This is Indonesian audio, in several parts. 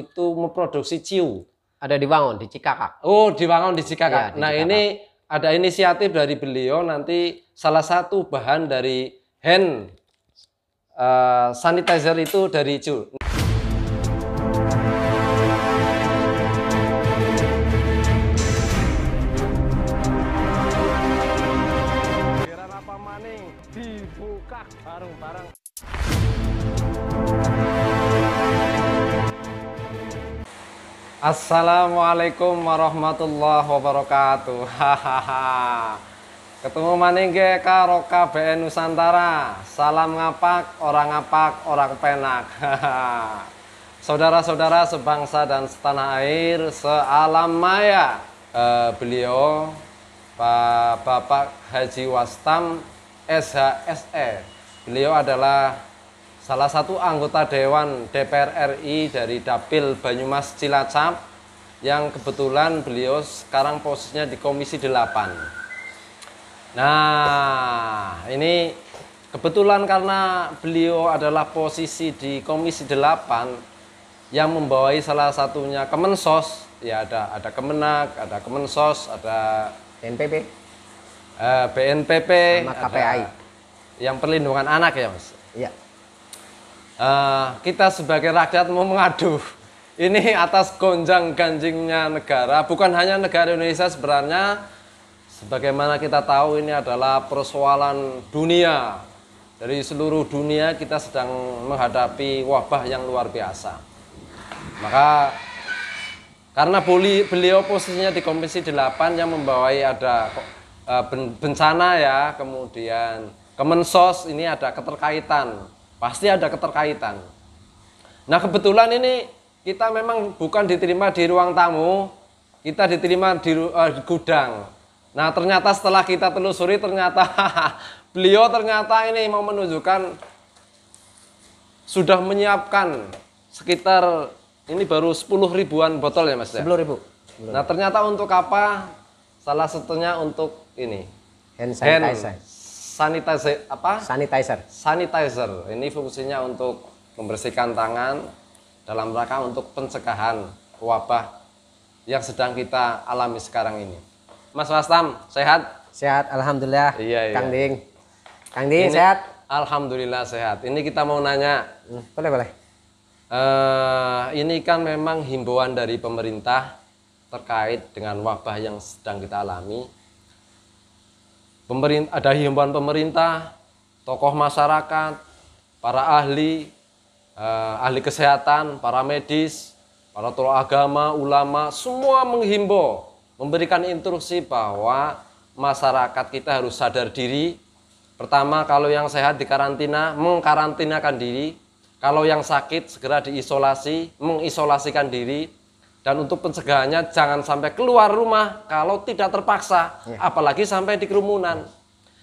itu memproduksi ciu. Ada di Wangon, di Cikakak. Oh, di Wangon, di Cikakak. Ya, di nah Cikakak. ini ada inisiatif dari beliau nanti salah satu bahan dari hand uh, sanitizer itu dari ciu. Assalamualaikum warahmatullahi wabarakatuh. Hahaha. Ketemu maning ge karo KBN Nusantara. Salam ngapak, orang ngapak, orang penak. Saudara-saudara sebangsa dan setanah air, sealam maya. Uh, beliau Pak Bapak Haji Wastam SHSE. Beliau adalah Salah satu anggota Dewan DPR RI dari Dapil Banyumas Cilacap yang kebetulan beliau sekarang posisinya di Komisi 8. Nah, ini kebetulan karena beliau adalah posisi di Komisi 8 yang membawai salah satunya Kemensos, ya ada ada Kemenak, ada Kemensos, ada BNPB. Eh, BNPP, KPAI. yang perlindungan anak ya, Mas. Iya Eh, kita sebagai rakyat mau mengadu ini atas gonjang ganjingnya negara bukan hanya negara Indonesia sebenarnya sebagaimana kita tahu ini adalah persoalan dunia dari seluruh dunia kita sedang menghadapi wabah yang luar biasa. Maka karena beli, beliau posisinya di Komisi 8 yang membawai ada eh, bencana ya, kemudian Kemensos ini ada keterkaitan Pasti ada keterkaitan. Nah, kebetulan ini kita memang bukan diterima di ruang tamu, kita diterima di uh, gudang. Nah, ternyata setelah kita telusuri ternyata beliau ternyata ini mau menunjukkan sudah menyiapkan sekitar ini baru 10 ribuan botol ya mas ya? 10 ribu. Nah ternyata untuk apa? Salah satunya untuk ini. Hand sanitizer. Hand sanitizer apa? Sanitizer. Sanitizer. Ini fungsinya untuk membersihkan tangan dalam rangka untuk pencegahan wabah yang sedang kita alami sekarang ini. Mas Wastam, sehat? Sehat, alhamdulillah. Iya, Kang iya. Kang Ding. Kang Ding ini, sehat? Alhamdulillah sehat. Ini kita mau nanya. Hmm, boleh, boleh. Uh, ini kan memang himbauan dari pemerintah terkait dengan wabah yang sedang kita alami pemerintah, ada himbauan pemerintah, tokoh masyarakat, para ahli, eh, ahli kesehatan, para medis, para tokoh agama, ulama, semua menghimbau, memberikan instruksi bahwa masyarakat kita harus sadar diri. Pertama, kalau yang sehat dikarantina, mengkarantinakan diri. Kalau yang sakit segera diisolasi, mengisolasikan diri dan untuk pencegahannya jangan sampai keluar rumah kalau tidak terpaksa, ya. apalagi sampai di kerumunan.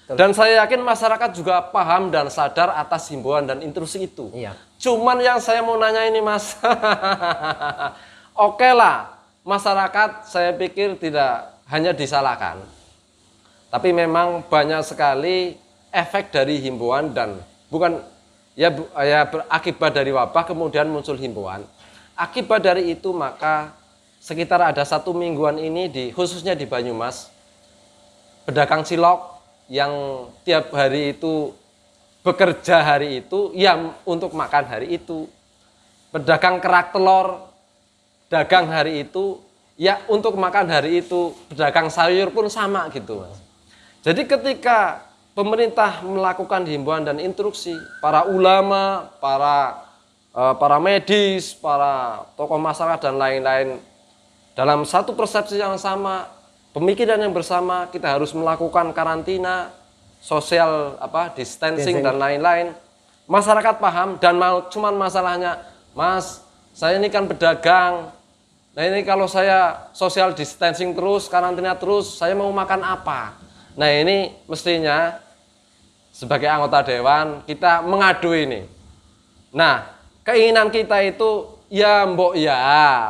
Ya. Dan saya yakin masyarakat juga paham dan sadar atas himbauan dan instruksi itu. Iya. Cuman yang saya mau nanya ini mas, oke lah masyarakat saya pikir tidak hanya disalahkan. Tapi memang banyak sekali efek dari himbauan dan bukan ya ya berakibat dari wabah kemudian muncul himbauan Akibat dari itu maka sekitar ada satu mingguan ini di khususnya di Banyumas pedagang silok yang tiap hari itu bekerja hari itu ya untuk makan hari itu pedagang kerak telur dagang hari itu ya untuk makan hari itu pedagang sayur pun sama gitu mas jadi ketika pemerintah melakukan himbauan dan instruksi para ulama para Eh, para medis, para tokoh masyarakat dan lain-lain dalam satu persepsi yang sama, pemikiran yang bersama, kita harus melakukan karantina, sosial apa distancing Biasanya. dan lain-lain. Masyarakat paham dan mal, cuman masalahnya, Mas, saya ini kan pedagang. Nah ini kalau saya social distancing terus, karantina terus, saya mau makan apa? Nah ini mestinya sebagai anggota dewan kita mengadu ini. Nah keinginan kita itu ya mbok ya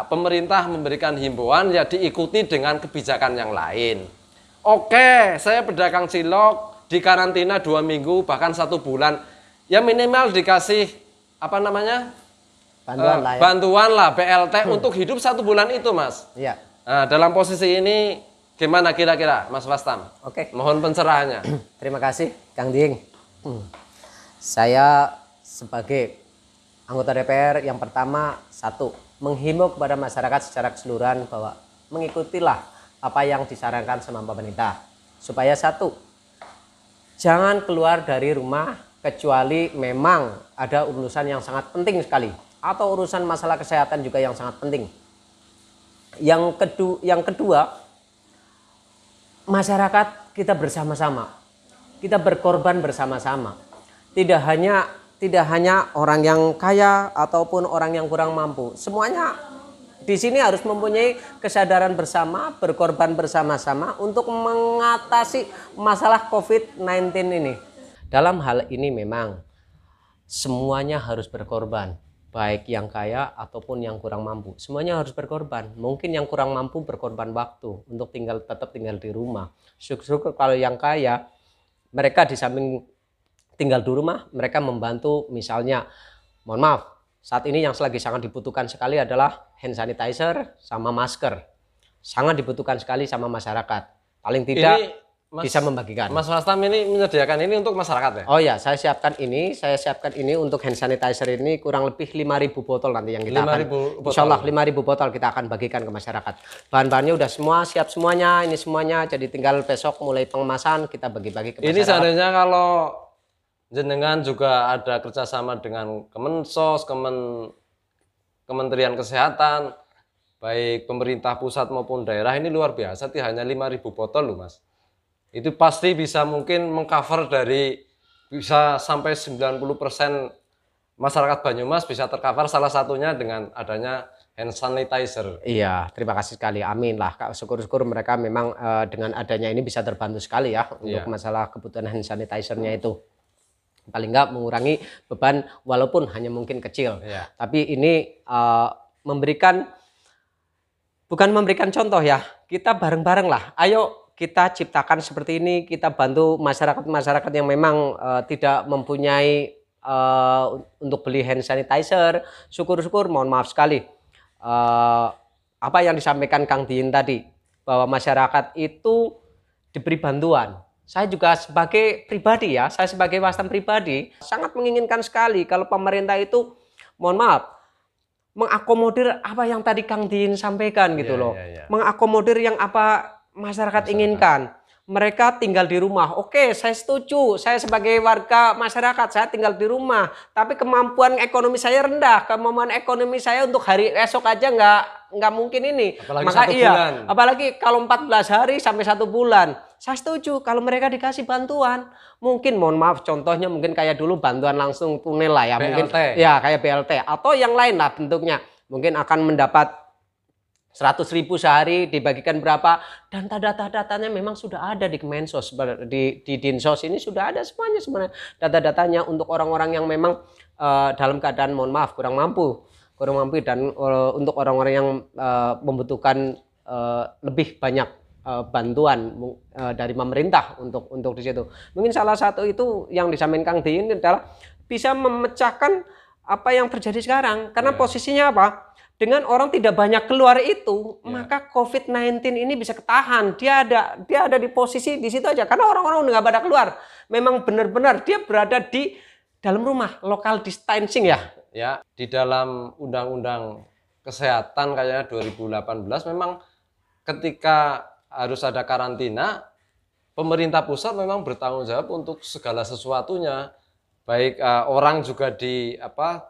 pemerintah memberikan himbauan ya diikuti dengan kebijakan yang lain. Oke, saya pedagang cilok di karantina dua minggu bahkan satu bulan ya minimal dikasih apa namanya bantuan uh, lah ya. bantuan lah BLT hmm. untuk hidup satu bulan itu mas. ya. Nah, dalam posisi ini gimana kira-kira Mas Wastam? Oke. Mohon pencerahannya. Terima kasih Kang Ding. Hmm. Saya sebagai anggota DPR yang pertama satu menghimbau kepada masyarakat secara keseluruhan bahwa mengikutilah apa yang disarankan sama pemerintah supaya satu jangan keluar dari rumah kecuali memang ada urusan yang sangat penting sekali atau urusan masalah kesehatan juga yang sangat penting yang kedua yang kedua masyarakat kita bersama-sama kita berkorban bersama-sama tidak hanya tidak hanya orang yang kaya ataupun orang yang kurang mampu. Semuanya di sini harus mempunyai kesadaran bersama, berkorban bersama-sama untuk mengatasi masalah COVID-19 ini. Dalam hal ini memang semuanya harus berkorban, baik yang kaya ataupun yang kurang mampu. Semuanya harus berkorban. Mungkin yang kurang mampu berkorban waktu untuk tinggal tetap tinggal di rumah. Syukur-syukur kalau yang kaya mereka di samping tinggal di rumah, mereka membantu misalnya, mohon maaf, saat ini yang selagi sangat dibutuhkan sekali adalah hand sanitizer sama masker. Sangat dibutuhkan sekali sama masyarakat. Paling tidak mas, bisa membagikan. Mas Rastam ini menyediakan ini untuk masyarakat ya? Oh ya, saya siapkan ini, saya siapkan ini untuk hand sanitizer ini kurang lebih 5.000 botol nanti yang kita 5 akan. Botol. Insya Allah 5.000 botol kita akan bagikan ke masyarakat. Bahan-bahannya udah semua, siap semuanya, ini semuanya. Jadi tinggal besok mulai pengemasan kita bagi-bagi ke masyarakat. Ini seandainya kalau jenengan juga ada kerjasama dengan Kemensos, Kemen Kementerian Kesehatan, baik pemerintah pusat maupun daerah ini luar biasa. Tidak hanya 5.000 botol loh mas. Itu pasti bisa mungkin mengcover dari bisa sampai 90% masyarakat Banyumas bisa tercover salah satunya dengan adanya hand sanitizer. Iya, terima kasih sekali. Amin lah. Kak, syukur-syukur mereka memang uh, dengan adanya ini bisa terbantu sekali ya iya. untuk iya. masalah kebutuhan hand sanitizer-nya itu paling nggak mengurangi beban walaupun hanya mungkin kecil. Yeah. Tapi ini uh, memberikan bukan memberikan contoh ya, kita bareng-bareng lah. Ayo kita ciptakan seperti ini, kita bantu masyarakat-masyarakat yang memang uh, tidak mempunyai uh, untuk beli hand sanitizer. Syukur-syukur, mohon maaf sekali. Uh, apa yang disampaikan Kang Din tadi bahwa masyarakat itu diberi bantuan saya juga sebagai pribadi ya, saya sebagai wasan pribadi sangat menginginkan sekali kalau pemerintah itu mohon maaf mengakomodir apa yang tadi Kang Din sampaikan gitu yeah, loh. Yeah, yeah. Mengakomodir yang apa masyarakat, masyarakat inginkan. Mereka tinggal di rumah. Oke, saya setuju. Saya sebagai warga masyarakat saya tinggal di rumah, tapi kemampuan ekonomi saya rendah. Kemampuan ekonomi saya untuk hari esok aja nggak nggak mungkin ini. Apalagi Maka iya, bulan. apalagi kalau 14 hari sampai satu bulan saya setuju kalau mereka dikasih bantuan. Mungkin mohon maaf contohnya mungkin kayak dulu bantuan langsung tunai lah ya BLT. mungkin ya kayak BLT atau yang lain lah bentuknya. Mungkin akan mendapat 100 ribu sehari dibagikan berapa dan data-datanya memang sudah ada di Kemensos di di Dinsos ini sudah ada semuanya sebenarnya data-datanya untuk orang-orang yang memang uh, dalam keadaan mohon maaf kurang mampu kurang mampu dan uh, untuk orang-orang yang uh, membutuhkan uh, lebih banyak Eh, bantuan eh, dari pemerintah untuk untuk di situ. Mungkin salah satu itu yang disampaikan Kang ini adalah bisa memecahkan apa yang terjadi sekarang karena yeah. posisinya apa? Dengan orang tidak banyak keluar itu, yeah. maka COVID-19 ini bisa ketahan. Dia ada dia ada di posisi di situ aja karena orang-orang udah nggak pada keluar. Memang benar-benar dia berada di dalam rumah, local distancing ya. Ya, di dalam undang-undang kesehatan kayaknya 2018 memang ketika harus ada karantina, pemerintah pusat memang bertanggung jawab untuk segala sesuatunya. Baik uh, orang juga di apa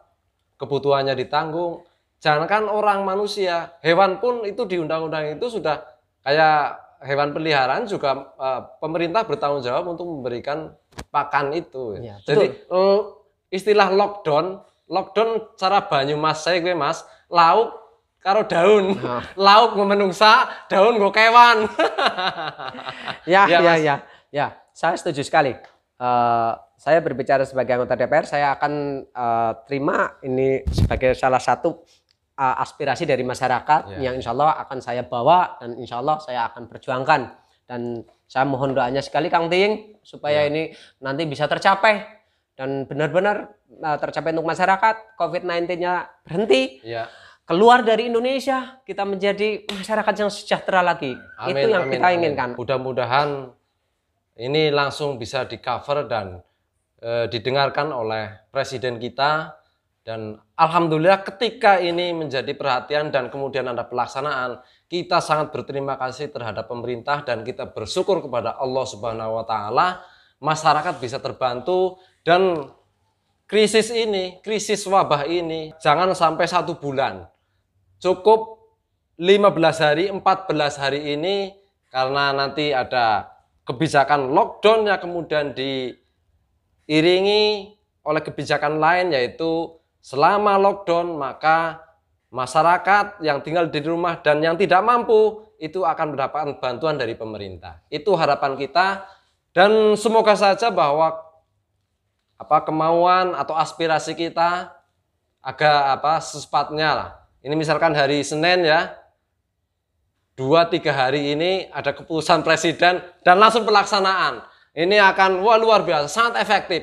kebutuhannya ditanggung. Jangankan orang manusia, hewan pun itu di undang-undang itu sudah kayak hewan peliharaan juga uh, pemerintah bertanggung jawab untuk memberikan pakan itu. Ya, Jadi uh, istilah lockdown, lockdown cara Banyumas saya gue Mas, lauk karo daun. Nah. Lauk gue menungsa, daun gue kewan. ya, iya, ya, ya, ya, ya. Saya setuju sekali. Uh, saya berbicara sebagai anggota DPR, saya akan uh, terima ini sebagai salah satu uh, aspirasi dari masyarakat ya. yang insya Allah akan saya bawa dan insya Allah saya akan perjuangkan. Dan saya mohon doanya sekali Kang Ting supaya ya. ini nanti bisa tercapai dan benar-benar uh, tercapai untuk masyarakat COVID-19-nya berhenti. ya keluar dari Indonesia, kita menjadi masyarakat yang sejahtera lagi. Amin, Itu yang amin, kita inginkan. Mudah-mudahan ini langsung bisa di cover dan e, didengarkan oleh presiden kita dan alhamdulillah ketika ini menjadi perhatian dan kemudian ada pelaksanaan kita sangat berterima kasih terhadap pemerintah dan kita bersyukur kepada Allah Subhanahu wa taala masyarakat bisa terbantu dan krisis ini krisis wabah ini jangan sampai satu bulan cukup 15 hari, 14 hari ini karena nanti ada kebijakan lockdown yang kemudian diiringi oleh kebijakan lain yaitu selama lockdown maka masyarakat yang tinggal di rumah dan yang tidak mampu itu akan mendapatkan bantuan dari pemerintah. Itu harapan kita dan semoga saja bahwa apa kemauan atau aspirasi kita agak apa sesepatnya lah ini misalkan hari Senin ya, dua tiga hari ini ada keputusan presiden dan langsung pelaksanaan. Ini akan wah luar biasa, sangat efektif.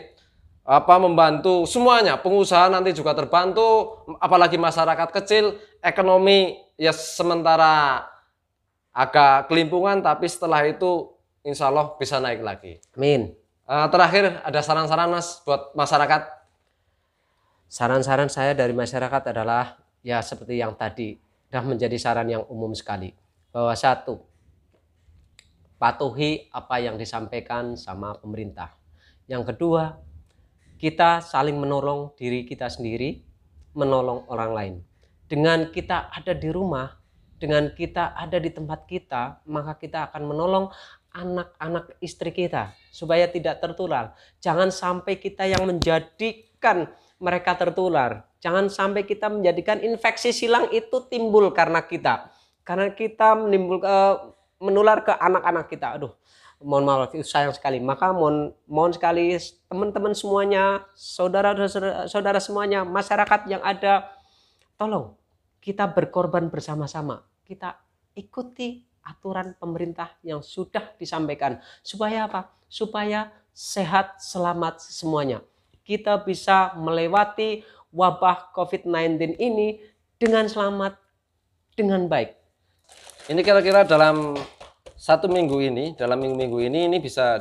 Apa membantu semuanya, pengusaha nanti juga terbantu, apalagi masyarakat kecil, ekonomi ya sementara agak kelimpungan, tapi setelah itu insya Allah bisa naik lagi. Amin. Eh, terakhir ada saran-saran mas buat masyarakat? Saran-saran saya dari masyarakat adalah ya seperti yang tadi sudah menjadi saran yang umum sekali bahwa satu patuhi apa yang disampaikan sama pemerintah. Yang kedua, kita saling menolong diri kita sendiri, menolong orang lain. Dengan kita ada di rumah, dengan kita ada di tempat kita, maka kita akan menolong anak-anak istri kita supaya tidak tertular. Jangan sampai kita yang menjadikan mereka tertular Jangan sampai kita menjadikan infeksi silang itu timbul karena kita. Karena kita menimbul uh, menular ke anak-anak kita. Aduh, mohon maaf itu sayang sekali maka mohon mohon sekali teman-teman semuanya saudara saudara semuanya masyarakat yang ada tolong kita berkorban bersama-sama kita ikuti aturan pemerintah yang sudah disampaikan supaya apa supaya sehat selamat semuanya kita bisa melewati wabah COVID-19 ini dengan selamat, dengan baik. Ini kira-kira dalam satu minggu ini, dalam minggu-minggu ini, ini bisa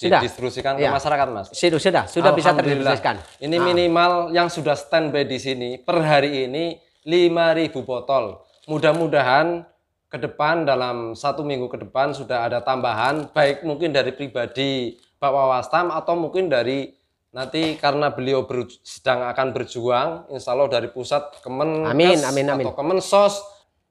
didistribusikan ke ya. masyarakat, Mas. Sudah, sudah, sudah bisa terdistribusikan. Ini nah. minimal yang sudah standby di sini per hari ini 5.000 botol. Mudah-mudahan ke depan dalam satu minggu ke depan sudah ada tambahan, baik mungkin dari pribadi Bapak Wastam atau mungkin dari Nanti karena beliau ber, sedang akan berjuang, insya Allah dari pusat Kemenkes amin, amin, amin. atau Kemensos,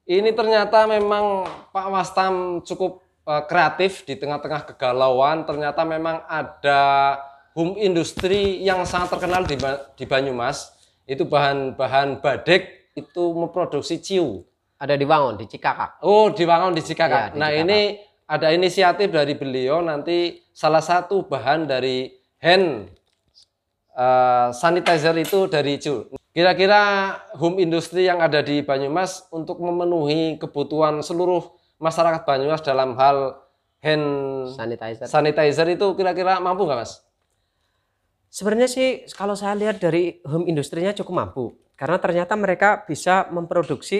ini ternyata memang Pak Wastam cukup uh, kreatif di tengah-tengah kegalauan. Ternyata memang ada home industri yang sangat terkenal di, di Banyumas. Itu bahan-bahan badek itu memproduksi ciu. Ada di Wangon, di Cikakak. Oh, di Wangon, di Cikakak. Ya, nah Cikakak. ini ada inisiatif dari beliau nanti salah satu bahan dari hand Eh, sanitizer itu dari Ju. Kira-kira home industry yang ada di Banyumas untuk memenuhi kebutuhan seluruh masyarakat Banyumas dalam hal hand sanitizer, sanitizer itu kira-kira mampu nggak mas? Sebenarnya sih kalau saya lihat dari home industrinya cukup mampu karena ternyata mereka bisa memproduksi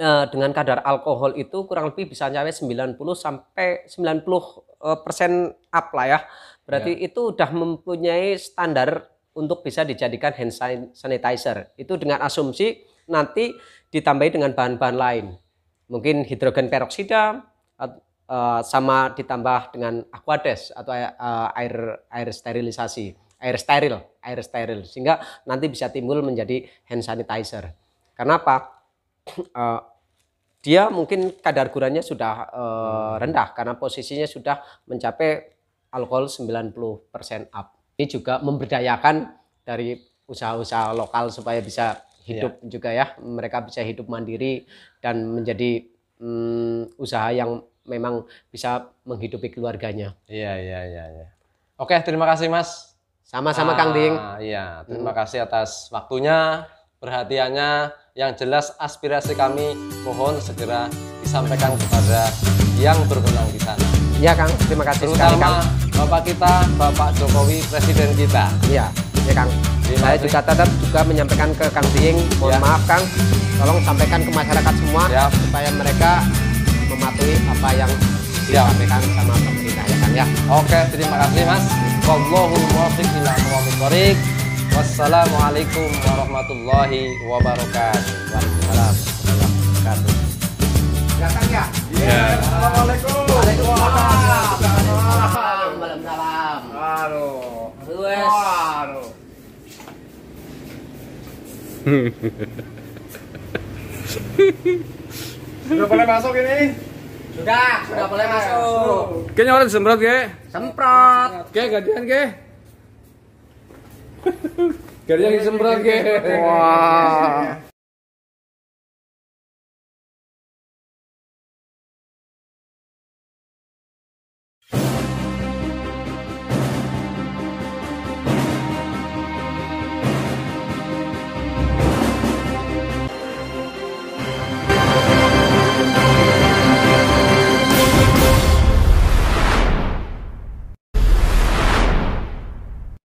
eh, dengan kadar alkohol itu kurang lebih bisa mencapai 90 sampai 90 eh, persen up lah ya Berarti ya. itu sudah mempunyai standar untuk bisa dijadikan hand sanitizer. Itu dengan asumsi nanti ditambahi dengan bahan-bahan lain. Mungkin hidrogen peroksida eh, sama ditambah dengan aquades atau eh, air air sterilisasi, air steril, air steril sehingga nanti bisa timbul menjadi hand sanitizer. Kenapa? Eh, dia mungkin kadar gurannya sudah rendah karena posisinya sudah mencapai alkohol 90% up. Ini juga memberdayakan dari usaha-usaha lokal supaya bisa hidup yeah. juga ya. Mereka bisa hidup mandiri dan menjadi um, usaha yang memang bisa menghidupi keluarganya. Iya, iya, iya, iya. Oke, terima kasih Mas. Sama-sama ah, Kang Ding. Ah, iya, terima mm. kasih atas waktunya, perhatiannya. Yang jelas aspirasi kami mohon segera disampaikan kepada yang berwenang di sana. Ya Kang, terima kasih Terutama sekali Kang. Bapak kita, Bapak Jokowi, Presiden kita. Iya, ya Kang. Terima Saya juga tetap juga menyampaikan ke Kang Ting, mohon ya. maaf Kang, tolong sampaikan ke masyarakat semua ya. supaya mereka mematuhi apa yang ya. disampaikan sama pemerintah ya Kang ya. Oke, terima kasih Mas. Wassalamualaikum warahmatullahi wabarakatuh. Waalaikumsalam warahmatullahi wabarakatuh. Ya Kang ya. Ya. Assalamualaikum. Waalaikumsalam. Waalaikumsalam. Aduh. Wes. Aduh. Sudah boleh masuk ini? Sudah, sudah boleh masuk. Ke nyoret semprot ke? Semprot. Oke gantian ke? Gantian semprot ke? Wah.